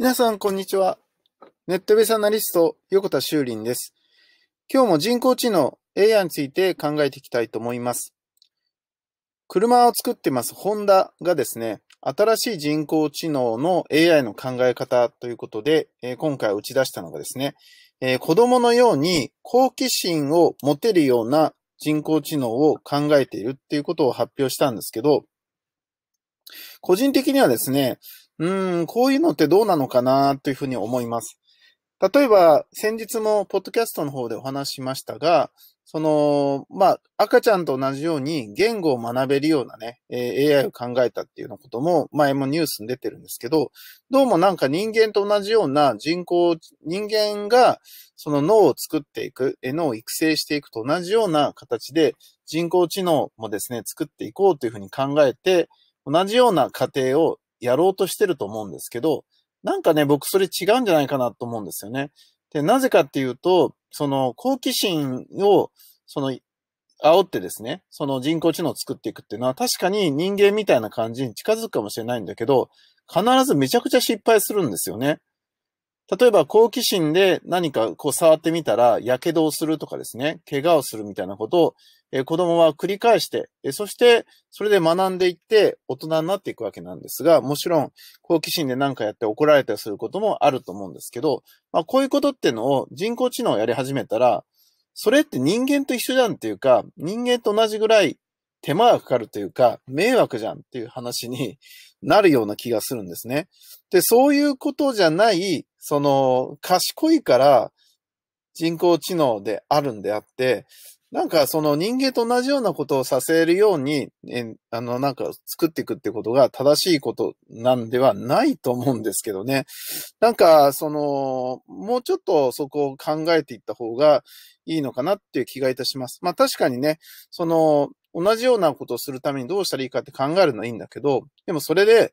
皆さん、こんにちは。ネットベースアナリスト、横田修林です。今日も人工知能 AI について考えていきたいと思います。車を作ってます、ホンダがですね、新しい人工知能の AI の考え方ということで、え今回打ち出したのがですね、え子供のように好奇心を持てるような人工知能を考えているっていうことを発表したんですけど、個人的にはですね、うん、こういうのってどうなのかなというふうに思います。例えば、先日もポッドキャストの方でお話しましたが、その、まあ、赤ちゃんと同じように言語を学べるようなね、え AI を考えたっていうようなことも前もニュースに出てるんですけど、どうもなんか人間と同じような人工、人間がその脳を作っていく、脳を育成していくと同じような形で人工知能もですね、作っていこうというふうに考えて、同じような過程をやろうとしてると思うんですけど、なんかね、僕それ違うんじゃないかなと思うんですよね。で、なぜかっていうと、その好奇心を、その、煽ってですね、その人工知能を作っていくっていうのは確かに人間みたいな感じに近づくかもしれないんだけど、必ずめちゃくちゃ失敗するんですよね。例えば好奇心で何かこう触ってみたら、火傷をするとかですね、怪我をするみたいなことを、え子供は繰り返して、えそしてそれで学んでいって大人になっていくわけなんですが、もちろん好奇心で何かやって怒られたりすることもあると思うんですけど、まあこういうことってのを人工知能をやり始めたら、それって人間と一緒じゃんっていうか、人間と同じぐらい手間がかかるというか、迷惑じゃんっていう話になるような気がするんですね。で、そういうことじゃないその、賢いから人工知能であるんであって、なんかその人間と同じようなことをさせるように、えあの、なんか作っていくってことが正しいことなんではないと思うんですけどね。なんか、その、もうちょっとそこを考えていった方がいいのかなっていう気がいたします。まあ確かにね、その、同じようなことをするためにどうしたらいいかって考えるのはいいんだけど、でもそれで、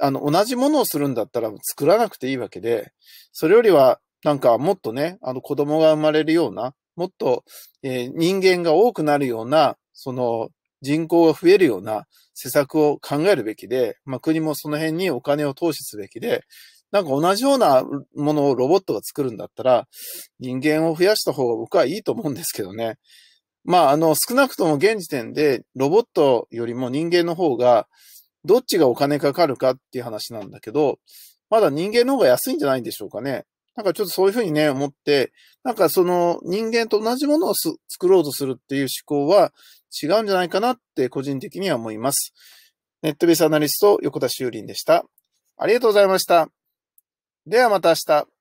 あの、同じものをするんだったら作らなくていいわけで、それよりは、なんかもっとね、あの子供が生まれるような、もっと、えー、人間が多くなるような、その人口が増えるような施策を考えるべきで、まあ、国もその辺にお金を投資すべきで、なんか同じようなものをロボットが作るんだったら、人間を増やした方が僕はいいと思うんですけどね。まあ、あの、少なくとも現時点で、ロボットよりも人間の方が、どっちがお金かかるかっていう話なんだけど、まだ人間の方が安いんじゃないんでしょうかね。なんかちょっとそういうふうにね、思って、なんかその人間と同じものを作ろうとするっていう思考は違うんじゃないかなって個人的には思います。ネットベースアナリスト横田修林でした。ありがとうございました。ではまた明日。